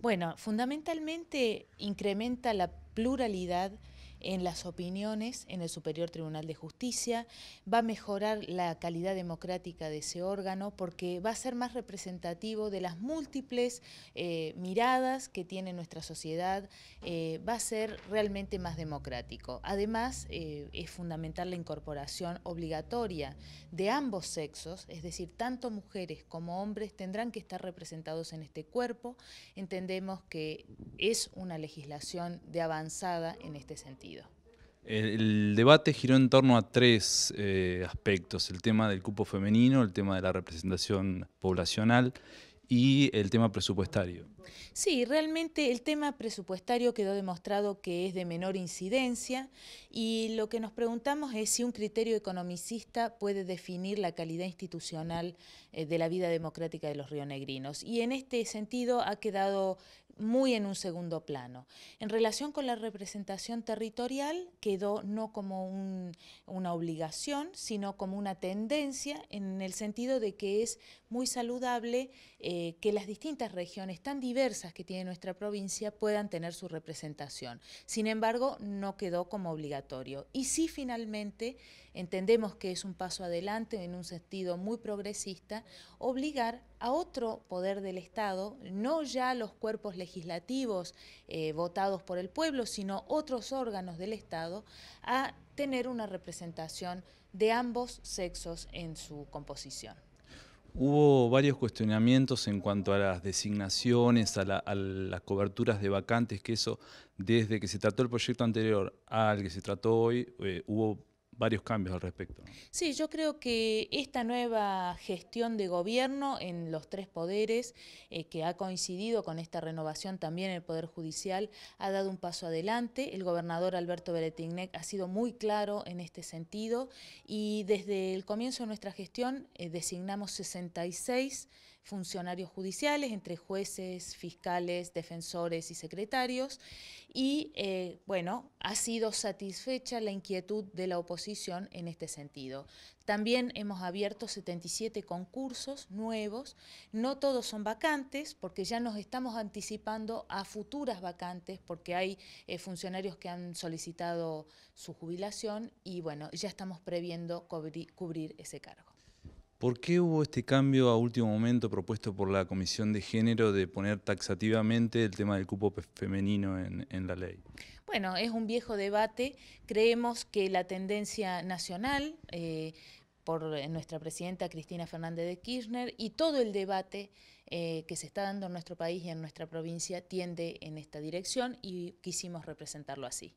Bueno, fundamentalmente incrementa la pluralidad en las opiniones en el Superior Tribunal de Justicia, va a mejorar la calidad democrática de ese órgano porque va a ser más representativo de las múltiples eh, miradas que tiene nuestra sociedad, eh, va a ser realmente más democrático. Además, eh, es fundamental la incorporación obligatoria de ambos sexos, es decir, tanto mujeres como hombres tendrán que estar representados en este cuerpo. Entendemos que es una legislación de avanzada en este sentido. El debate giró en torno a tres eh, aspectos, el tema del cupo femenino, el tema de la representación poblacional y el tema presupuestario. Sí, realmente el tema presupuestario quedó demostrado que es de menor incidencia y lo que nos preguntamos es si un criterio economicista puede definir la calidad institucional eh, de la vida democrática de los rionegrinos. Y en este sentido ha quedado muy en un segundo plano. En relación con la representación territorial, quedó no como una obligación, sino como una tendencia en el sentido de que es muy saludable eh, que las distintas regiones tan diversas que tiene nuestra provincia puedan tener su representación. Sin embargo, no quedó como obligatorio. Y sí, finalmente, entendemos que es un paso adelante en un sentido muy progresista, obligar a otro poder del Estado, no ya los cuerpos legislativos eh, votados por el pueblo, sino otros órganos del Estado, a tener una representación de ambos sexos en su composición. Hubo varios cuestionamientos en cuanto a las designaciones, a, las coberturas de vacantes, que eso, desde que se trató el proyecto anterior al que se trató hoy, eh, hubo varios cambios al respecto. Sí, yo creo que esta nueva gestión de gobierno en los tres poderes, eh, que ha coincidido con esta renovación también en el Poder Judicial, ha dado un paso adelante. El gobernador Alberto Beretignec ha sido muy claro en este sentido y desde el comienzo de nuestra gestión eh, designamos 66 funcionarios judiciales, entre jueces, fiscales, defensores y secretarios. Y eh, bueno, ha sido satisfecha la inquietud de la oposición en este sentido. También hemos abierto 77 concursos nuevos, no todos son vacantes porque ya nos estamos anticipando a futuras vacantes porque hay eh, funcionarios que han solicitado su jubilación y bueno, ya estamos previendo cubrir ese cargo. ¿Por qué hubo este cambio a último momento propuesto por la Comisión de Género de poner taxativamente el tema del cupo femenino en, la ley? Bueno, es un viejo debate. Creemos que la tendencia nacional... Eh, por nuestra presidenta Cristina Fernández de Kirchner y todo el debate eh, que se está dando en nuestro país y en nuestra provincia tiende en esta dirección y quisimos representarlo así.